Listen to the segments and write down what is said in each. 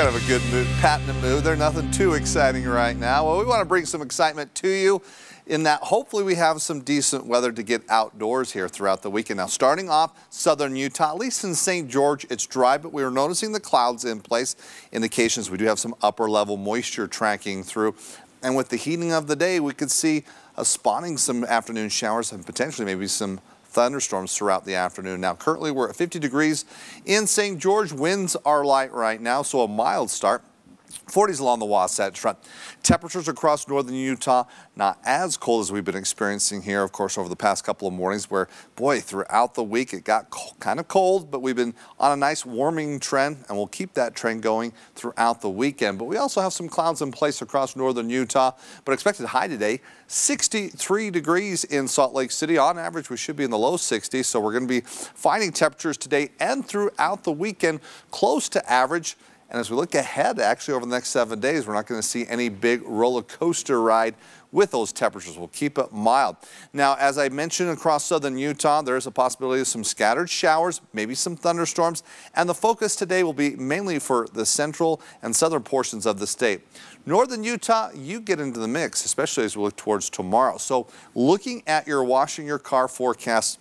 kind of a good move, patented move. They're nothing too exciting right now. Well, we want to bring some excitement to you in that hopefully we have some decent weather to get outdoors here throughout the weekend. Now, starting off southern Utah, at least in St. George, it's dry, but we are noticing the clouds in place. Indications we do have some upper level moisture tracking through. And with the heating of the day, we could see spawning some afternoon showers and potentially maybe some thunderstorms throughout the afternoon. Now, currently we're at 50 degrees in St. George. Winds are light right now, so a mild start. 40s along the Wasatch Front. Temperatures across northern Utah not as cold as we've been experiencing here, of course, over the past couple of mornings where, boy, throughout the week it got cold, kind of cold, but we've been on a nice warming trend and we'll keep that trend going throughout the weekend. But we also have some clouds in place across northern Utah, but expected high today, 63 degrees in Salt Lake City. On average, we should be in the low 60s, so we're going to be finding temperatures today and throughout the weekend close to average and as we look ahead, actually over the next seven days, we're not going to see any big roller coaster ride with those temperatures. We'll keep it mild. Now, as I mentioned across southern Utah, there is a possibility of some scattered showers, maybe some thunderstorms, and the focus today will be mainly for the central and southern portions of the state. Northern Utah, you get into the mix, especially as we look towards tomorrow. So looking at your washing your car forecast,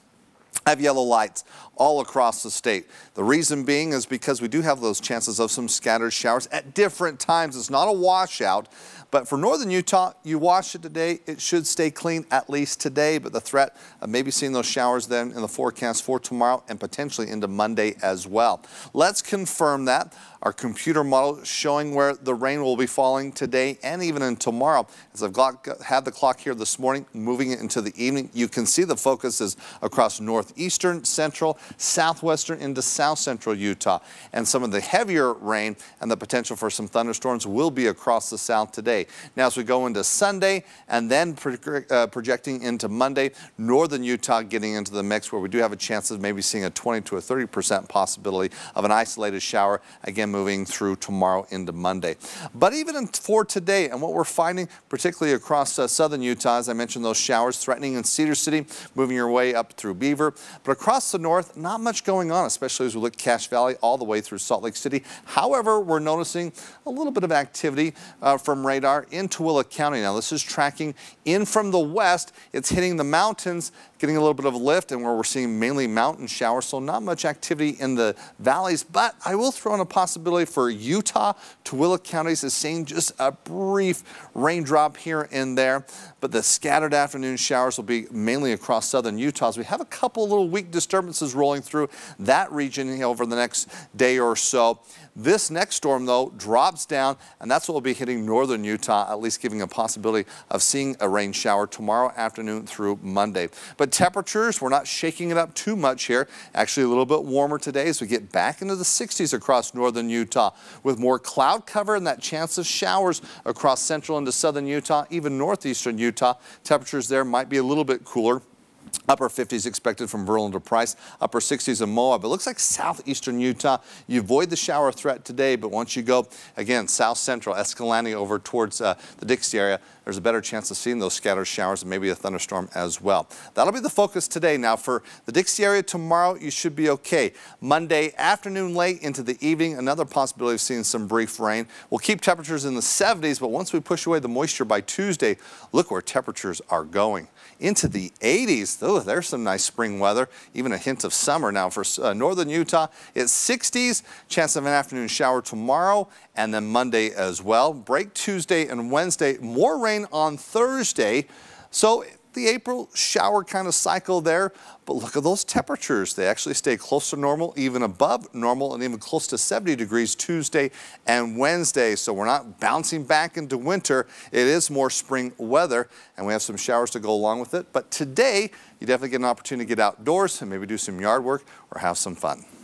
I have yellow lights all across the state. The reason being is because we do have those chances of some scattered showers at different times. It's not a washout, but for northern Utah, you wash it today. It should stay clean at least today, but the threat of maybe seeing those showers then in the forecast for tomorrow and potentially into Monday as well. Let's confirm that. Our computer model showing where the rain will be falling today and even in tomorrow. As I've got, had the clock here this morning, moving it into the evening, you can see the focus is across northeastern, central, southwestern into south central Utah. And some of the heavier rain and the potential for some thunderstorms will be across the south today. Now, as we go into Sunday and then pro uh, projecting into Monday, northern Utah getting into the mix where we do have a chance of maybe seeing a 20 to a 30% possibility of an isolated shower, again moving through tomorrow into Monday. But even for today and what we're finding, particularly across uh, southern Utah, as I mentioned, those showers threatening in Cedar City, moving your way up through Beaver. But across the north, not much going on, especially as we look Cache Valley all the way through Salt Lake City. However, we're noticing a little bit of activity uh, from radar in Tooele County. Now, this is tracking in from the west. It's hitting the mountains getting a little bit of lift and where we're seeing mainly mountain showers, so not much activity in the valleys, but I will throw in a possibility for Utah. Tooele counties is seeing just a brief raindrop here and there, but the scattered afternoon showers will be mainly across southern Utah. we have a couple little weak disturbances rolling through that region over the next day or so. This next storm, though, drops down, and that's what will be hitting northern Utah, at least giving a possibility of seeing a rain shower tomorrow afternoon through Monday. But temperatures, we're not shaking it up too much here. Actually a little bit warmer today as we get back into the 60s across northern Utah with more cloud cover and that chance of showers across central into southern Utah, even northeastern Utah. Temperatures there might be a little bit cooler. Upper 50s expected from Verlin to Price, upper 60s in Moab. It looks like southeastern Utah. You avoid the shower threat today, but once you go, again, south central, Escalante over towards uh, the Dixie area, there's a better chance of seeing those scattered showers and maybe a thunderstorm as well. That'll be the focus today. Now for the Dixie area tomorrow, you should be okay. Monday afternoon late into the evening, another possibility of seeing some brief rain. We'll keep temperatures in the 70s, but once we push away the moisture by Tuesday, look where temperatures are going. Into the 80s, though, there's some nice spring weather, even a hint of summer. Now for uh, northern Utah, it's 60s, chance of an afternoon shower tomorrow and then Monday as well. Break Tuesday and Wednesday, more rain 9 on Thursday. So the April shower kind of cycle there, but look at those temperatures. They actually stay close to normal, even above normal, and even close to 70 degrees Tuesday and Wednesday. So we're not bouncing back into winter. It is more spring weather, and we have some showers to go along with it. But today, you definitely get an opportunity to get outdoors and maybe do some yard work or have some fun.